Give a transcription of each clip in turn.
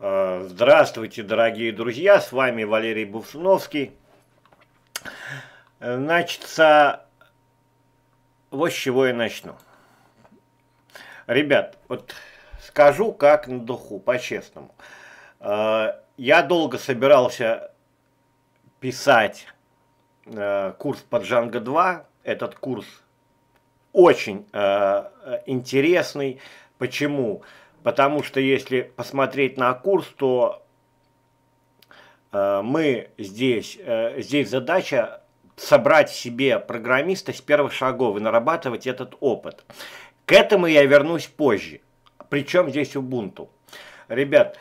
Э, здравствуйте, дорогие друзья, с вами Валерий Бусуновский. Э, Значит, вот с чего я начну. Ребят, вот скажу как на духу, по-честному. Э, я долго собирался писать курс по Джанго 2. Этот курс очень интересный. Почему? Почему? Потому что если посмотреть на курс, то э, мы здесь, э, здесь задача собрать себе программиста с первых шагов и нарабатывать этот опыт. К этому я вернусь позже. Причем здесь Ubuntu. Ребят,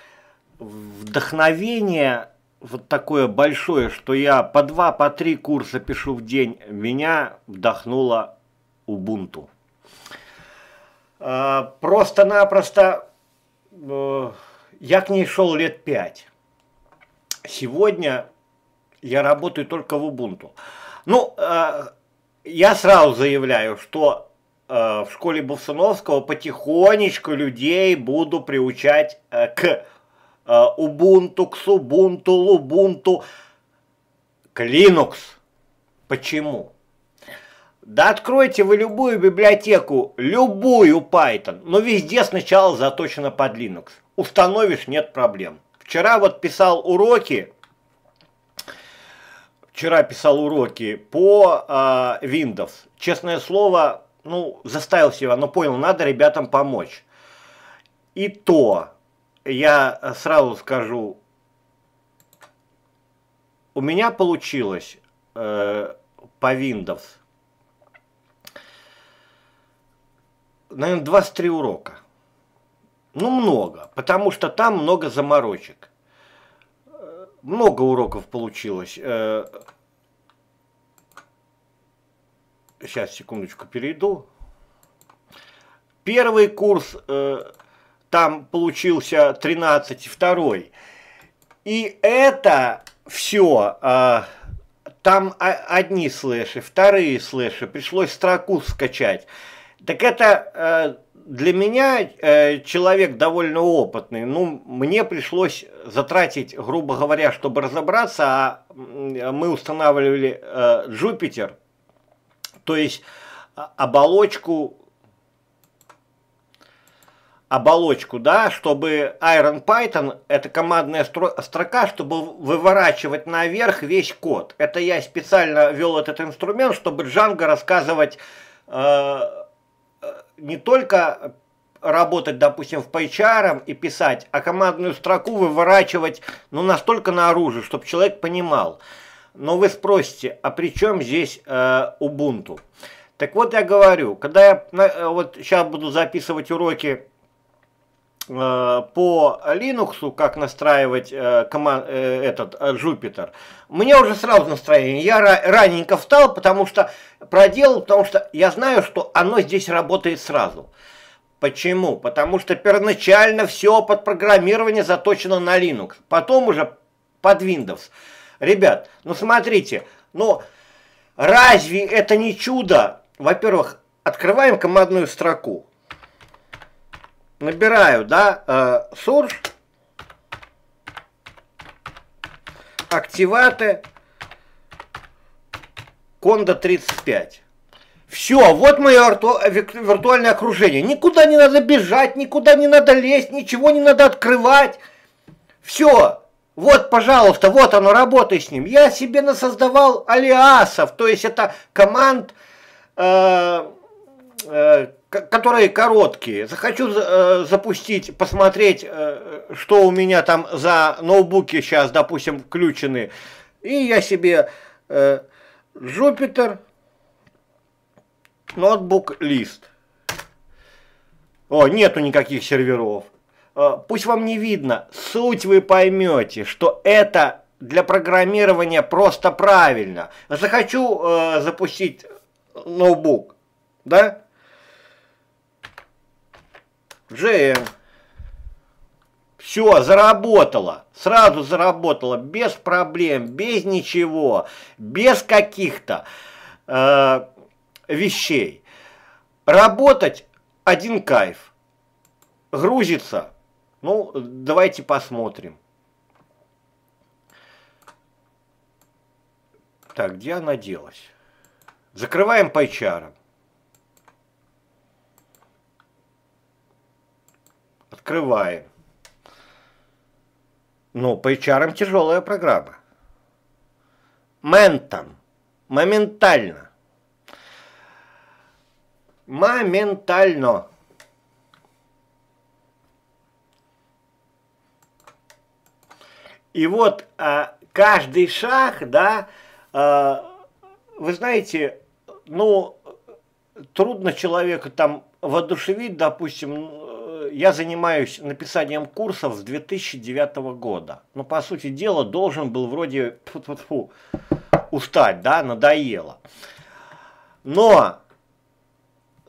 вдохновение вот такое большое, что я по два, по три курса пишу в день, меня вдохнуло Ubuntu. Э, просто-напросто Э, я к ней шел лет пять. Сегодня я работаю только в Ubuntu. Ну, э, я сразу заявляю, что э, в школе Бовсуновского потихонечку людей буду приучать к Ubuntu, к Субунту, Лубунту, к Linux. Почему? Да откройте вы любую библиотеку, любую Python, но везде сначала заточено под Linux. Установишь, нет проблем. Вчера вот писал уроки, вчера писал уроки по э, Windows. Честное слово, ну, заставил себя, но понял, надо ребятам помочь. И то, я сразу скажу, у меня получилось э, по Windows – наверное, 23 урока. Ну, много, потому что там много заморочек. Э, много уроков получилось. Э, сейчас, секундочку, перейду. Первый курс э, там получился 13, второй. И это все, там одни слэши, вторые слэши, пришлось строку скачать. Так это э, для меня э, человек довольно опытный. Ну, мне пришлось затратить, грубо говоря, чтобы разобраться, а мы устанавливали э, Jupyter, то есть оболочку оболочку, да, чтобы Iron Python, это командная строка, чтобы выворачивать наверх весь код. Это я специально вел этот инструмент, чтобы Django рассказывать э, не только работать, допустим, в PyCharm и писать, а командную строку выворачивать ну, настолько наружу, чтобы человек понимал. Но вы спросите, а при чем здесь э, Ubuntu? Так вот я говорю, когда я э, вот сейчас буду записывать уроки Э, по Linux, как настраивать э, команд, э, этот э, Jupyter, мне уже сразу настроение. Я раненько встал, потому что проделал, потому что я знаю, что оно здесь работает сразу. Почему? Потому что первоначально все под программирование заточено на Linux, потом уже под Windows. Ребят, ну смотрите, ну разве это не чудо? Во-первых, открываем командную строку набираю, да, э, source, активаты, конда 35. Все, вот мое виртуальное окружение. Никуда не надо бежать, никуда не надо лезть, ничего не надо открывать. Все, вот, пожалуйста, вот оно, работай с ним. Я себе насоздавал алиасов, то есть это команд, э, э которые короткие. Захочу э, запустить, посмотреть, э, что у меня там за ноутбуки сейчас, допустим, включены. И я себе э, Jupyter ноутбук лист. О, нету никаких серверов. Э, пусть вам не видно, суть вы поймете, что это для программирования просто правильно. Захочу э, запустить ноутбук, да? Джея. Все, заработала, Сразу заработала Без проблем, без ничего, без каких-то э, вещей. Работать один кайф. Грузится. Ну, давайте посмотрим. Так, где она делась? Закрываем пайчаром. открываем. Ну, по HR тяжелая программа. Ментом. Моментально. Моментально. И вот а, каждый шаг, да, а, вы знаете, ну, трудно человека там воодушевить, допустим, я занимаюсь написанием курсов с 2009 года. но ну, по сути дела, должен был вроде тьфу -тьфу -тьфу, устать, да, надоело. Но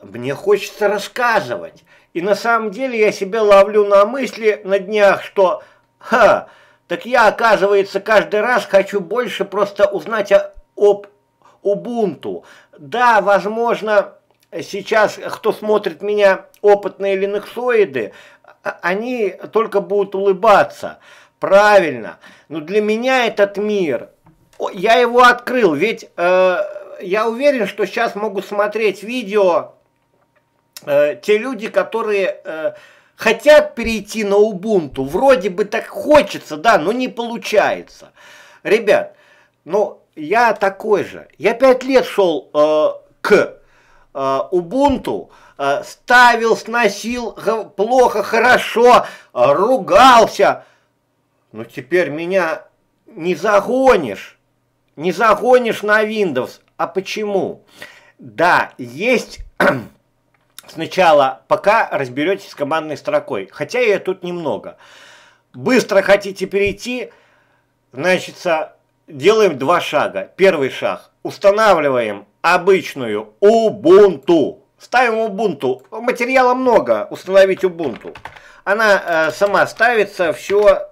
мне хочется рассказывать. И на самом деле я себя ловлю на мысли на днях, что ха, так я, оказывается, каждый раз хочу больше просто узнать о, об Убунту. Да, возможно, сейчас, кто смотрит меня, опытные линуксоиды, а, они только будут улыбаться. Правильно. Но для меня этот мир, я его открыл, ведь э, я уверен, что сейчас могут смотреть видео э, те люди, которые... Э, хотят перейти на Убунту, вроде бы так хочется, да, но не получается. Ребят, ну, я такой же. Я пять лет шел э, к Убунту, э, э, ставил, сносил, плохо, хорошо, э, ругался. Но теперь меня не загонишь, не загонишь на Windows. А почему? Да, есть сначала, пока разберетесь с командной строкой, хотя ее тут немного. Быстро хотите перейти, значит, делаем два шага. Первый шаг. Устанавливаем обычную Ubuntu. Ставим Ubuntu. Материала много, установить Ubuntu. Она э, сама ставится, все...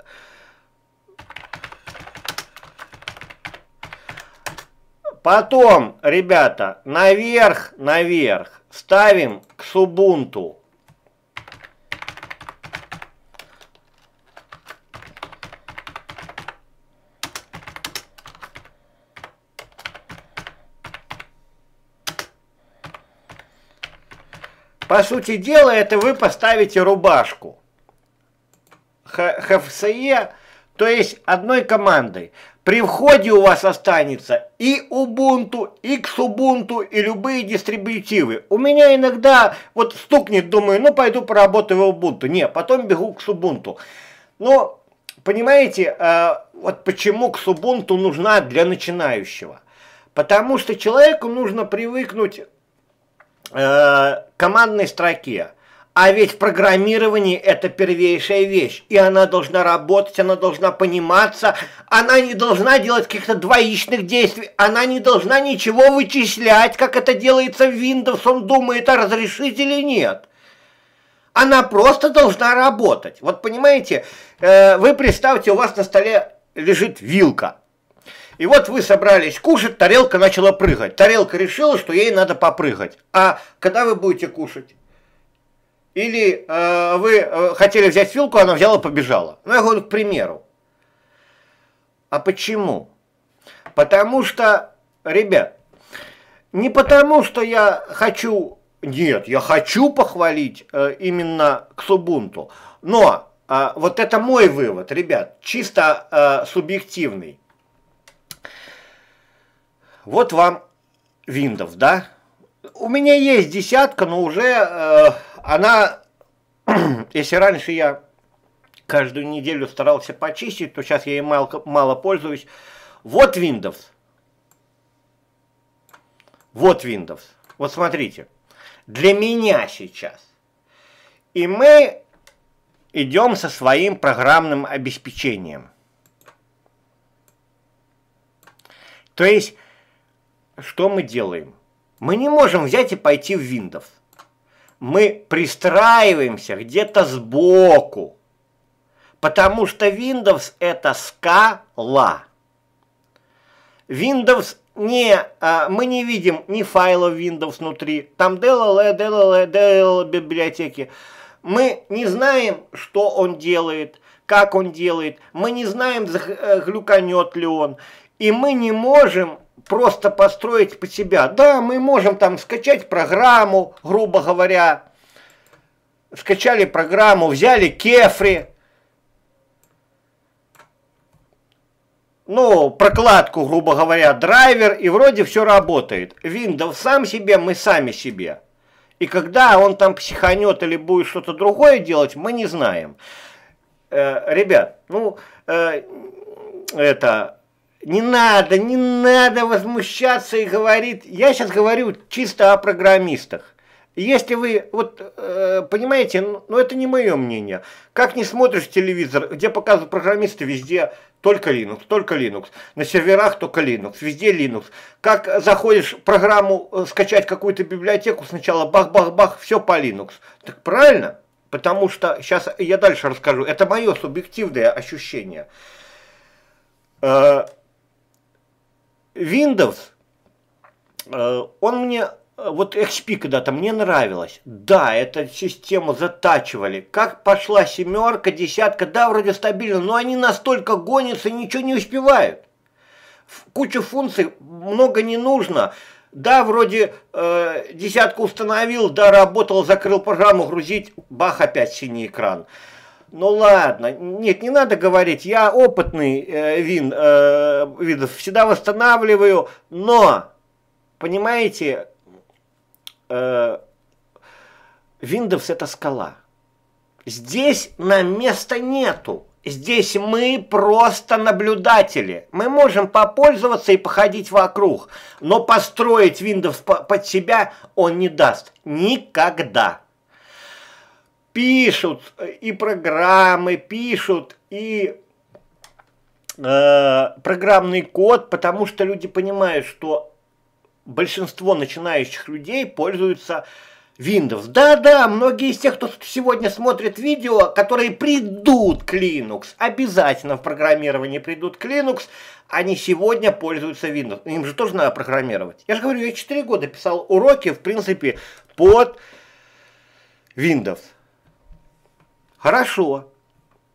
Потом, ребята, наверх, наверх ставим к Субунту По сути дела, это вы поставите рубашку. ХФСЕ, то есть одной командой. При входе у вас останется и Ubuntu, и Xubuntu, и любые дистрибутивы. У меня иногда вот стукнет, думаю, ну пойду поработаю в Ubuntu. Не, потом бегу к Xubuntu. Но, понимаете, а, вот почему к Xubuntu нужна для начинающего? Потому что человеку нужно привыкнуть Э, командной строке. А ведь программирование это первейшая вещь, и она должна работать, она должна пониматься, она не должна делать каких-то двоичных действий, она не должна ничего вычислять, как это делается в Windows, он думает, а разрешить или нет. Она просто должна работать. Вот понимаете, э, вы представьте, у вас на столе лежит вилка, и вот вы собрались кушать, тарелка начала прыгать. Тарелка решила, что ей надо попрыгать. А когда вы будете кушать? Или э, вы э, хотели взять вилку, она взяла, побежала. Ну, я говорю, к примеру. А почему? Потому что, ребят, не потому что я хочу... Нет, я хочу похвалить э, именно Ксубунту. Но э, вот это мой вывод, ребят, чисто э, субъективный вот вам Windows, да? У меня есть десятка, но уже э, она, если раньше я каждую неделю старался почистить, то сейчас я ей мало, мало пользуюсь. Вот Windows. Вот Windows. Вот смотрите. Для меня сейчас. И мы идем со своим программным обеспечением. То есть что мы делаем? Мы не можем взять и пойти в Windows. Мы пристраиваемся где-то сбоку, потому что Windows это скала. Windows не, а, мы не видим ни файлов Windows внутри, там DLL, DLL, DLL библиотеки. Мы не знаем, что он делает, как он делает, мы не знаем, э, глюканет ли он, и мы не можем просто построить по себя. Да, мы можем там скачать программу, грубо говоря, скачали программу, взяли кефри, ну, прокладку, грубо говоря, драйвер, и вроде все работает. Windows сам себе, мы сами себе. И когда он там психанет или будет что-то другое делать, мы не знаем. Э, ребят, ну, э, это, не надо, не надо возмущаться и говорить. Я сейчас говорю чисто о программистах. Если вы, вот, э, понимаете, но ну, ну это не мое мнение. Как не смотришь телевизор, где показывают программисты, везде только Linux, только Linux. На серверах только Linux, везде Linux. Как заходишь в программу э, скачать какую-то библиотеку, сначала бах-бах-бах, все по Linux. Так правильно? Потому что, сейчас я дальше расскажу, это мое субъективное ощущение. Э, Windows, э, он мне, э, вот XP когда-то мне нравилось. Да, эту систему затачивали. Как пошла семерка, десятка, да, вроде стабильно, но они настолько гонятся, ничего не успевают. Куча функций, много не нужно. Да, вроде э, десятку установил, да, работал, закрыл программу, грузить, бах, опять синий экран. Ну ладно, нет, не надо говорить, я опытный э, вин, э, видов, всегда восстанавливаю, но, понимаете, э, Windows это скала. Здесь на место нету. Здесь мы просто наблюдатели. Мы можем попользоваться и походить вокруг, но построить Windows под себя он не даст. Никогда пишут и программы, пишут и э, программный код, потому что люди понимают, что большинство начинающих людей пользуются Windows. Да-да, многие из тех, кто сегодня смотрит видео, которые придут к Linux, обязательно в программировании придут к Linux, они сегодня пользуются Windows. Им же тоже надо программировать. Я же говорю, я 4 года писал уроки, в принципе, под Windows. Хорошо.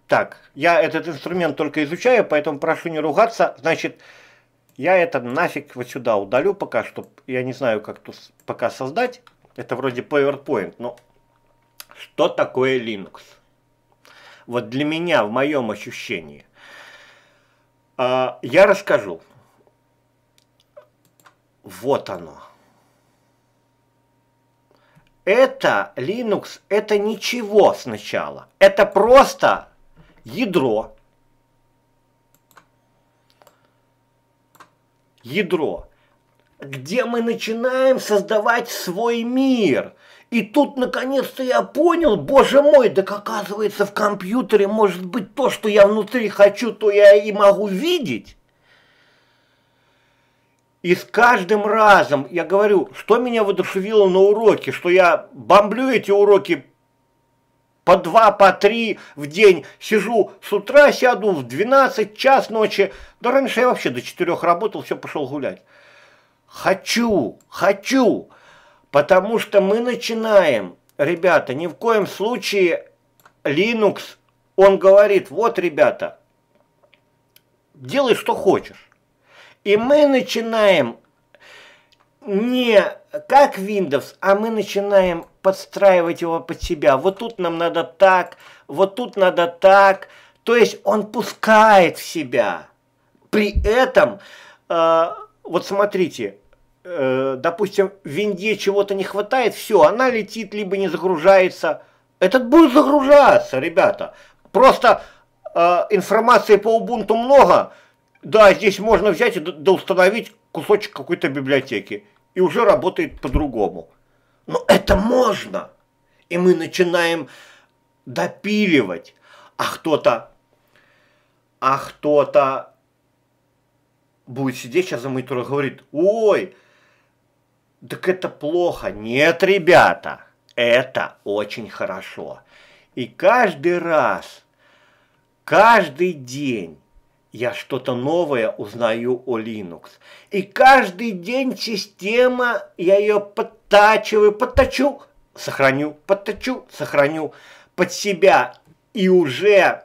Так, я этот инструмент только изучаю, поэтому прошу не ругаться. Значит, я это нафиг вот сюда удалю пока что. Я не знаю, как тут пока создать. Это вроде PowerPoint, но что такое Linux? Вот для меня, в моем ощущении, а, я расскажу. Вот оно это Linux, это ничего сначала. Это просто ядро. Ядро. Где мы начинаем создавать свой мир. И тут наконец-то я понял, боже мой, да оказывается в компьютере может быть то, что я внутри хочу, то я и могу видеть. И с каждым разом я говорю, что меня воодушевило на уроке, что я бомблю эти уроки по два, по три в день, сижу с утра, сяду в 12, час ночи. Да раньше я вообще до четырех работал, все, пошел гулять. Хочу, хочу, потому что мы начинаем, ребята, ни в коем случае Linux, он говорит, вот, ребята, делай, что хочешь. И мы начинаем не как Windows, а мы начинаем подстраивать его под себя. Вот тут нам надо так, вот тут надо так. То есть он пускает в себя. При этом, э, вот смотрите, э, допустим, в винде чего-то не хватает, все, она летит, либо не загружается. Этот будет загружаться, ребята. Просто э, информации по Ubuntu много, да, здесь можно взять и доустановить кусочек какой-то библиотеки, и уже работает по-другому. Но это можно, и мы начинаем допиливать, а кто-то, а кто-то будет сидеть сейчас за монитором и говорит, ой, так это плохо. Нет, ребята, это очень хорошо. И каждый раз, каждый день я что-то новое узнаю о Linux. И каждый день система, я ее подтачиваю, подточу, сохраню, подточу, сохраню под себя. И уже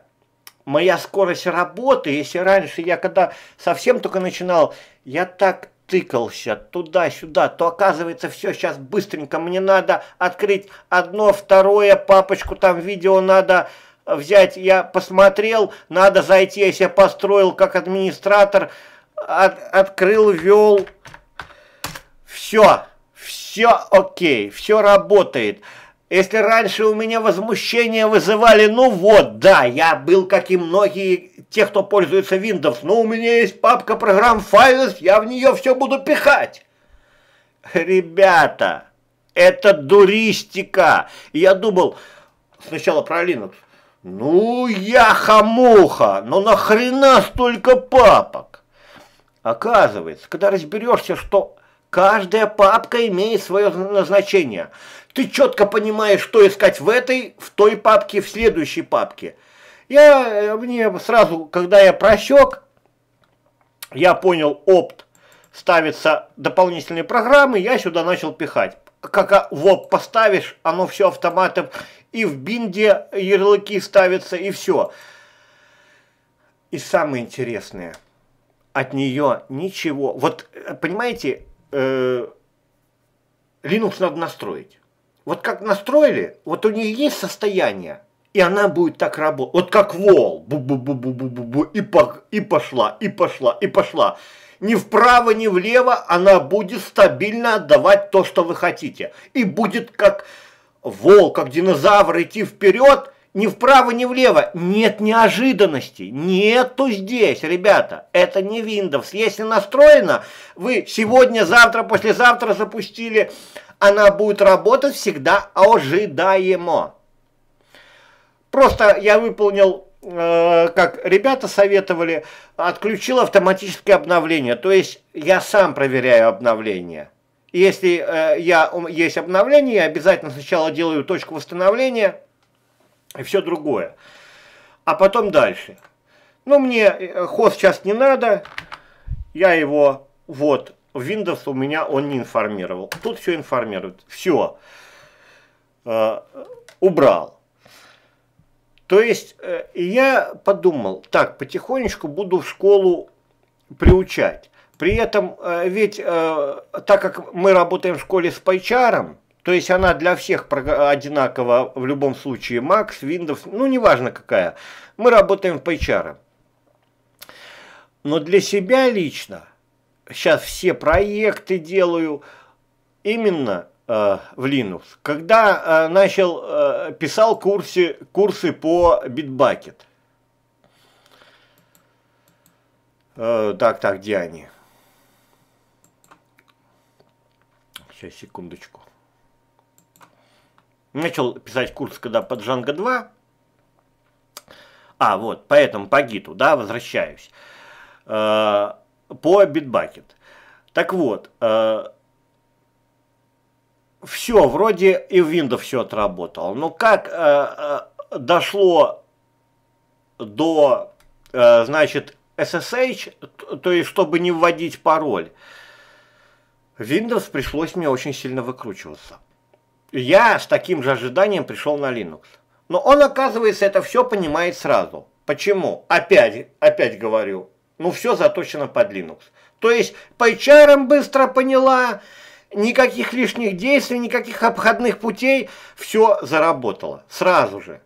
моя скорость работы, если раньше я когда совсем только начинал, я так тыкался туда-сюда, то оказывается все сейчас быстренько. Мне надо открыть одно, второе, папочку там видео надо взять, я посмотрел, надо зайти, я себя построил как администратор, от, открыл, вел, все, все окей, все работает. Если раньше у меня возмущение вызывали, ну вот, да, я был, как и многие те, кто пользуется Windows, но у меня есть папка программ файлов, я в нее все буду пихать. Ребята, это дуристика. И я думал сначала про Linux, «Ну, яха-муха, но нахрена столько папок?» Оказывается, когда разберешься, что каждая папка имеет свое назначение, ты четко понимаешь, что искать в этой, в той папке, в следующей папке. Я, э, мне сразу, когда я просек, я понял, опт ставится дополнительные программы, я сюда начал пихать как вот поставишь, оно все автоматом, и в бинде ярлыки ставятся, и все. И самое интересное, от нее ничего. Вот, э, понимаете, э, Linux надо настроить. Вот как настроили, вот у нее есть состояние, и она будет так работать. Вот как вол, бу-бу-бу-бу-бу-бу, и, по, и пошла, и пошла, и пошла ни вправо, ни влево, она будет стабильно отдавать то, что вы хотите. И будет как волк, как динозавр идти вперед, ни вправо, ни влево. Нет неожиданностей, нету здесь, ребята. Это не Windows. Если настроено, вы сегодня, завтра, послезавтра запустили, она будет работать всегда ожидаемо. Просто я выполнил Э, как ребята советовали, отключил автоматическое обновление. То есть я сам проверяю обновление. Если э, я, есть обновление, я обязательно сначала делаю точку восстановления и все другое. А потом дальше. Ну, мне э, хост сейчас не надо. Я его, вот, в Windows у меня он не информировал. Тут все информирует. Все. Э, убрал. То есть э, я подумал, так, потихонечку буду в школу приучать. При этом, э, ведь э, так как мы работаем в школе с пайчаром, то есть она для всех одинакова в любом случае, Max, Windows, ну неважно какая, мы работаем в HR. Но для себя лично, сейчас все проекты делаю именно Э, в Linux. Когда э, начал, э, писал курсы, курсы по Bitbucket. Так, так, где они? Сейчас, секундочку. Начал писать курс, когда под Django 2. А, вот, поэтому по гиту, да, возвращаюсь. По Bitbucket. Так вот, все, вроде и в Windows все отработало. Но как э, э, дошло до, э, значит, SSH, то есть чтобы не вводить пароль, Windows пришлось мне очень сильно выкручиваться. Я с таким же ожиданием пришел на Linux. Но он, оказывается, это все понимает сразу. Почему? Опять, опять говорю, ну все заточено под Linux. То есть, по HR быстро поняла, никаких лишних действий, никаких обходных путей, все заработало сразу же.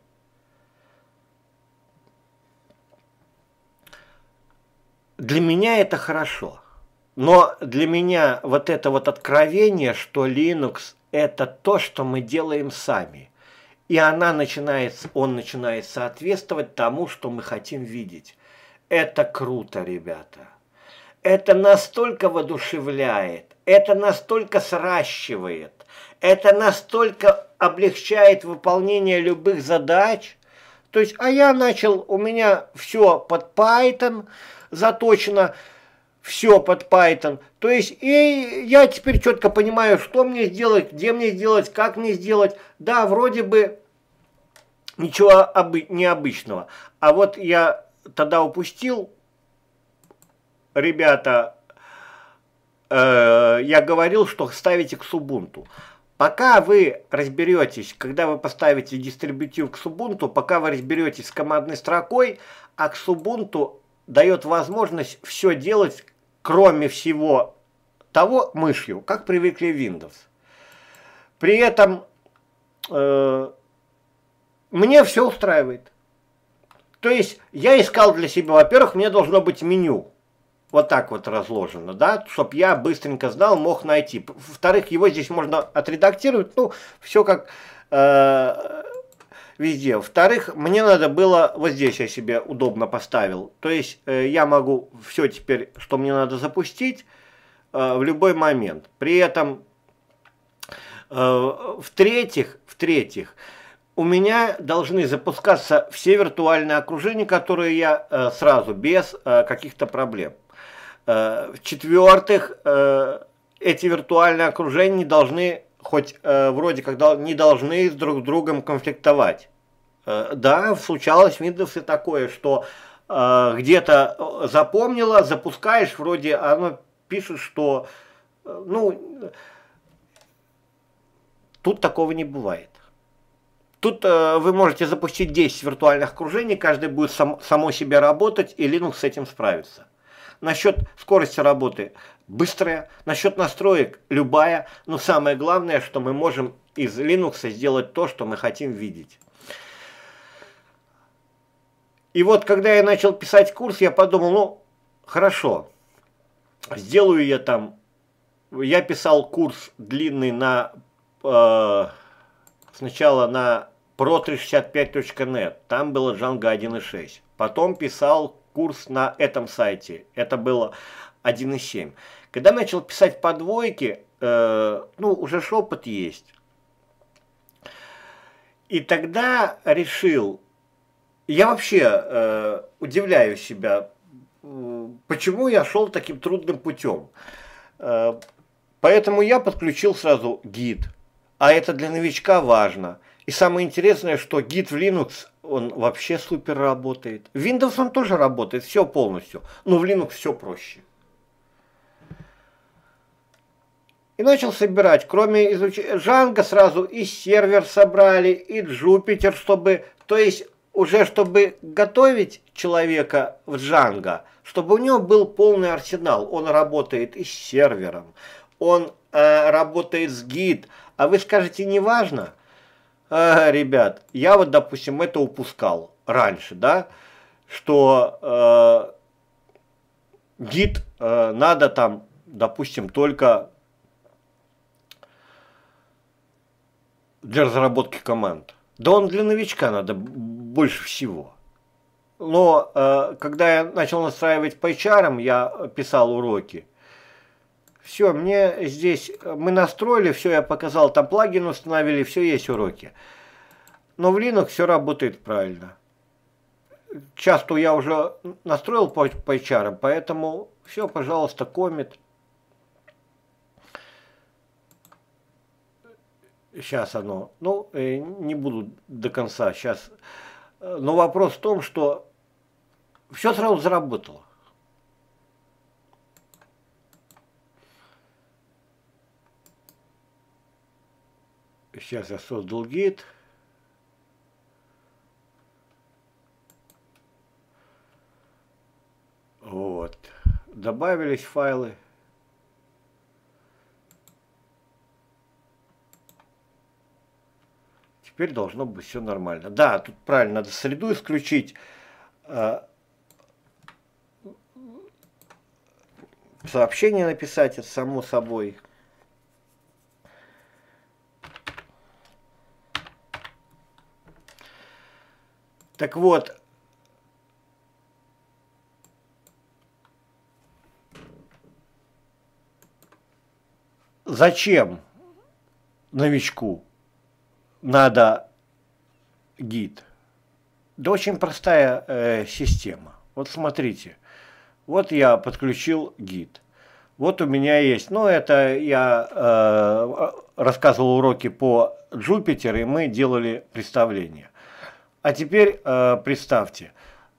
Для меня это хорошо. Но для меня вот это вот откровение, что Linux – это то, что мы делаем сами. И она начинает, он начинает соответствовать тому, что мы хотим видеть. Это круто, ребята. Это настолько воодушевляет это настолько сращивает, это настолько облегчает выполнение любых задач. То есть, а я начал, у меня все под Python заточено, все под Python. То есть, и я теперь четко понимаю, что мне сделать, где мне сделать, как мне сделать. Да, вроде бы ничего необычного. А вот я тогда упустил, ребята, Э, я говорил, что ставите к Субунту. Пока вы разберетесь, когда вы поставите дистрибутив к Субунту, пока вы разберетесь с командной строкой, а к Субунту дает возможность все делать, кроме всего того, мышью, как привыкли Windows. При этом э, мне все устраивает. То есть я искал для себя, во-первых, мне должно быть меню вот так вот разложено, да, чтоб я быстренько знал, мог найти. Во-вторых, его здесь можно отредактировать, ну, все как э, везде. Во-вторых, мне надо было, вот здесь я себе удобно поставил, то есть э, я могу все теперь, что мне надо запустить, э, в любой момент. При этом, э, в-третьих, в-третьих, у меня должны запускаться все виртуальные окружения, которые я э, сразу, без э, каких-то проблем. Э, В-четвертых, э, эти виртуальные окружения не должны, хоть э, вроде как не должны друг с другом конфликтовать. Да, случалось в Windows и такое, что где-то запомнила, запускаешь, вроде оно пишет, что ну тут такого не бывает. Тут э, вы можете запустить 10 виртуальных окружений, каждый будет сам, само себе работать, и Linux с этим справится. Насчет скорости работы быстрая, насчет настроек любая, но самое главное, что мы можем из Linux сделать то, что мы хотим видеть. И вот, когда я начал писать курс, я подумал, ну, хорошо, сделаю я там, я писал курс длинный на, э, сначала на pro365.net, там было Django 1.6, потом писал курс на этом сайте. Это было 1,7. Когда начал писать по двойке, э, ну, уже шепот есть. И тогда решил, я вообще э, удивляю себя, э, почему я шел таким трудным путем. Э, поэтому я подключил сразу гид. А это для новичка важно – и самое интересное, что гид в Linux, он вообще супер работает. В Windows он тоже работает, все полностью. Но в Linux все проще. И начал собирать, кроме изучения Жанга сразу и сервер собрали, и Джупитер, чтобы, то есть уже чтобы готовить человека в Джанга, чтобы у него был полный арсенал. Он работает и с сервером, он э, работает с гид. А вы скажете, не важно? А, ребят, я вот, допустим, это упускал раньше, да, что э, гид э, надо там, допустим, только для разработки команд. Да он для новичка надо больше всего. Но э, когда я начал настраивать по HR, я писал уроки, все, мне здесь, э, мы настроили, все я показал, там плагин установили, все есть уроки. Но в Linux все работает правильно. Часто я уже настроил по, по HR, поэтому все, пожалуйста, комит. Сейчас оно, ну, э, не буду до конца сейчас. Э, но вопрос в том, что все сразу заработало. Сейчас я создал гид. Вот. Добавились файлы. Теперь должно быть все нормально. Да, тут правильно, надо среду исключить. А, сообщение написать, это само собой. Так вот, зачем новичку надо гид? Да очень простая э, система. Вот смотрите, вот я подключил гид. Вот у меня есть, ну это я э, рассказывал уроки по Джупитеру, и мы делали представление. А теперь э, представьте,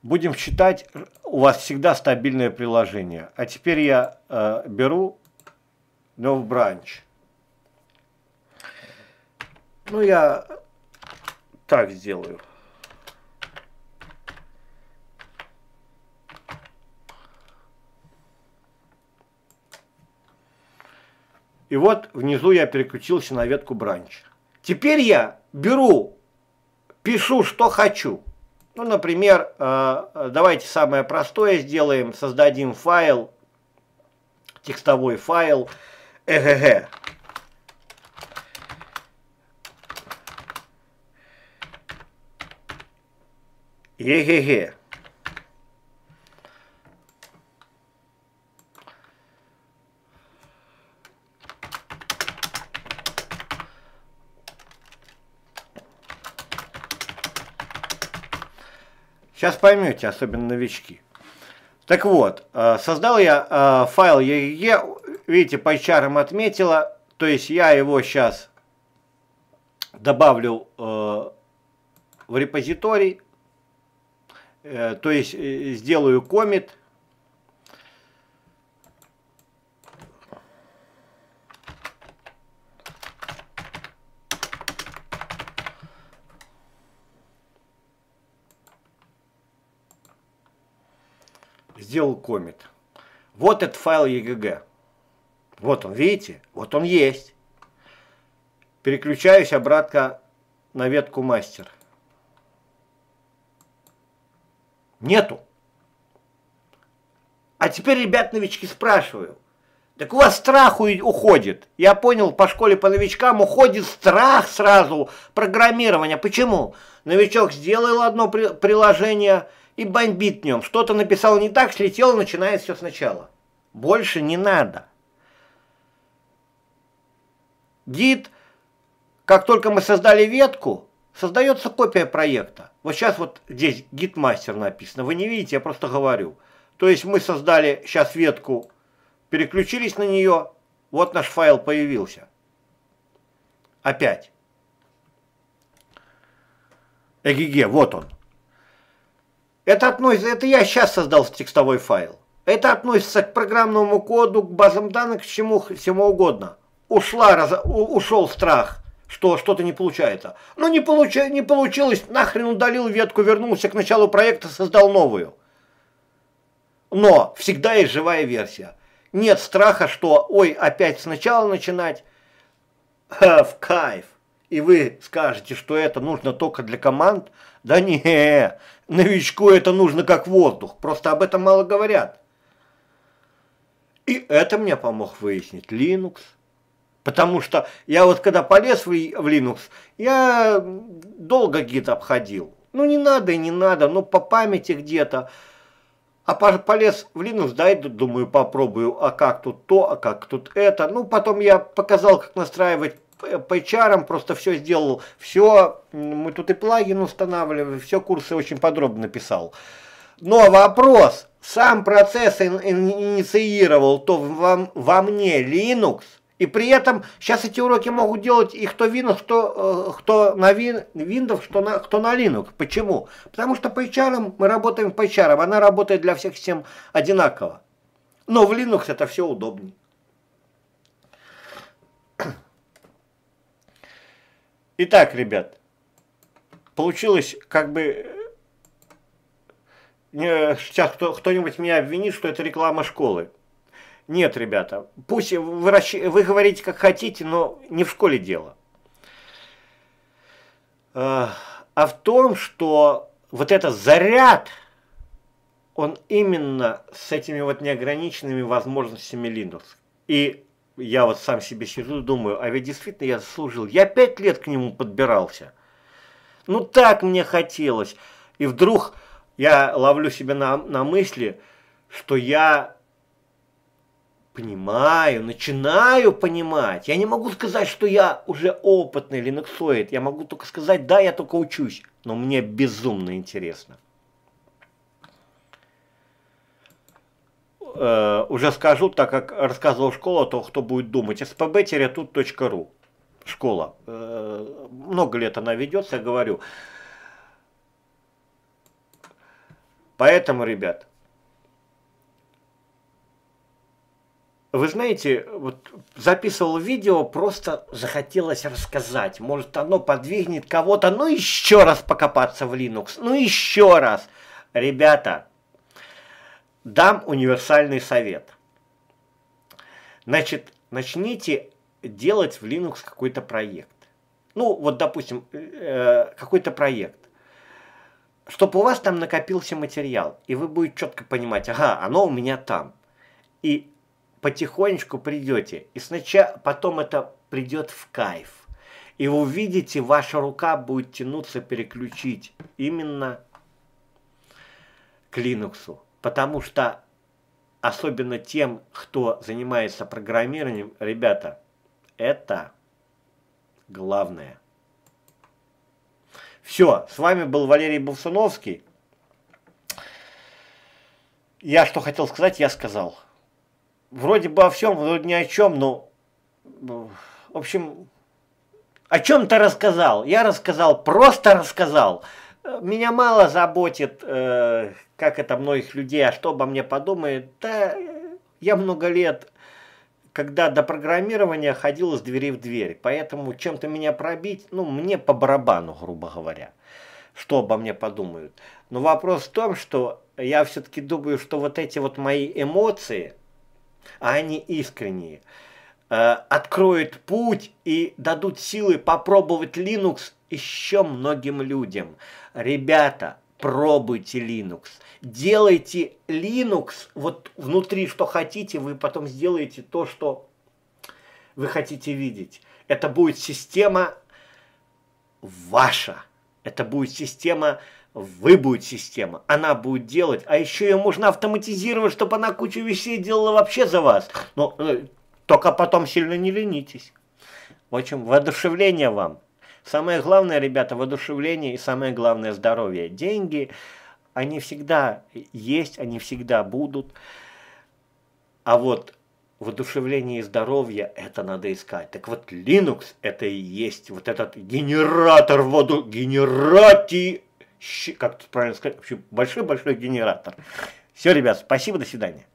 будем считать, у вас всегда стабильное приложение. А теперь я э, беру Nov Branch. Ну, я так сделаю. И вот внизу я переключился на ветку branch. Теперь я беру пишу, что хочу. Ну, например, э, э, давайте самое простое сделаем, создадим файл, текстовой файл, эгг. Егеге. Сейчас поймете, особенно новички. Так вот, э, создал я э, файл EEE, видите, по чарам отметила, то есть я его сейчас добавлю э, в репозиторий, то есть сделаю комит, сделал комит. Вот этот файл EGG. Вот он, видите? Вот он есть. Переключаюсь обратно на ветку мастер. Нету. А теперь, ребят, новички, спрашиваю. Так у вас страх уходит. Я понял, по школе по новичкам уходит страх сразу программирования. Почему? Новичок сделал одно приложение – и бомбит в нем. Что-то написал не так, слетел, начинает все сначала. Больше не надо. Гид, как только мы создали ветку, создается копия проекта. Вот сейчас вот здесь гид-мастер написано. Вы не видите, я просто говорю. То есть мы создали сейчас ветку, переключились на нее, вот наш файл появился. Опять. Эгиге, вот он. Это относится, это я сейчас создал текстовой файл. Это относится к программному коду, к базам данных, к чему, всему угодно. Ушла, раз, у, ушел страх, что что-то не получается. Ну не, получ, не получилось, нахрен удалил ветку, вернулся к началу проекта, создал новую. Но всегда есть живая версия. Нет страха, что ой, опять сначала начинать. Ха, в кайф и вы скажете, что это нужно только для команд, да не, новичку это нужно как воздух, просто об этом мало говорят. И это мне помог выяснить Linux. Потому что я вот когда полез в, Linux, я долго гид обходил. Ну не надо и не надо, но ну, по памяти где-то. А полез в Linux, да, и думаю, попробую, а как тут то, а как тут это. Ну, потом я показал, как настраивать по HR просто все сделал, все, мы тут и плагин устанавливали, все курсы очень подробно писал. Но вопрос, сам процесс инициировал то вам во мне Linux, и при этом сейчас эти уроки могут делать и кто Windows, кто, э, кто на Win, Windows, кто на, кто на Linux. Почему? Потому что по HR мы работаем по HR, она работает для всех всем одинаково. Но в Linux это все удобнее. Итак, ребят, получилось как бы... Э, сейчас кто, нибудь меня обвинит, что это реклама школы. Нет, ребята, пусть вы, расщ... вы говорите как хотите, но не в школе дело. Э, а в том, что вот этот заряд, он именно с этими вот неограниченными возможностями Linux. И я вот сам себе сижу и думаю, а ведь действительно я заслужил. Я пять лет к нему подбирался. Ну так мне хотелось. И вдруг я ловлю себя на, на мысли, что я понимаю, начинаю понимать. Я не могу сказать, что я уже опытный линуксоид. Я могу только сказать, да, я только учусь. Но мне безумно интересно. Э, уже скажу, так как рассказывал школа, то кто будет думать, spb-тут.ру, школа, э, много лет она ведется, я говорю. Поэтому, ребят, Вы знаете, вот записывал видео, просто захотелось рассказать. Может, оно подвигнет кого-то, ну еще раз покопаться в Linux, ну еще раз. Ребята, дам универсальный совет. Значит, начните делать в Linux какой-то проект. Ну, вот, допустим, э, э, какой-то проект. Чтобы у вас там накопился материал, и вы будете четко понимать, ага, оно у меня там. И потихонечку придете, и сначала, потом это придет в кайф. И вы увидите, ваша рука будет тянуться переключить именно к Linux потому что особенно тем, кто занимается программированием, ребята, это главное. Все, с вами был Валерий Бусуновский. Я что хотел сказать, я сказал. Вроде бы о всем, вроде ни о чем, но... В общем, о чем-то рассказал. Я рассказал, просто рассказал. Меня мало заботит, э, как это многих людей, а что обо мне подумает. Да, я много лет, когда до программирования ходил из двери в дверь, поэтому чем-то меня пробить, ну, мне по барабану, грубо говоря, что обо мне подумают. Но вопрос в том, что я все-таки думаю, что вот эти вот мои эмоции, а они искренние, э, откроют путь и дадут силы попробовать Linux еще многим людям – Ребята, пробуйте Linux. Делайте Linux, вот внутри что хотите, вы потом сделаете то, что вы хотите видеть. Это будет система ваша. Это будет система, вы будет система. Она будет делать, а еще ее можно автоматизировать, чтобы она кучу вещей делала вообще за вас. Но э, только потом сильно не ленитесь. В общем, воодушевление вам. Самое главное, ребята, воодушевление и самое главное здоровье. Деньги, они всегда есть, они всегда будут. А вот воодушевление и здоровье, это надо искать. Так вот, Linux это и есть вот этот генератор воду, генерати, как тут правильно сказать, большой-большой генератор. Все, ребят, спасибо, до свидания.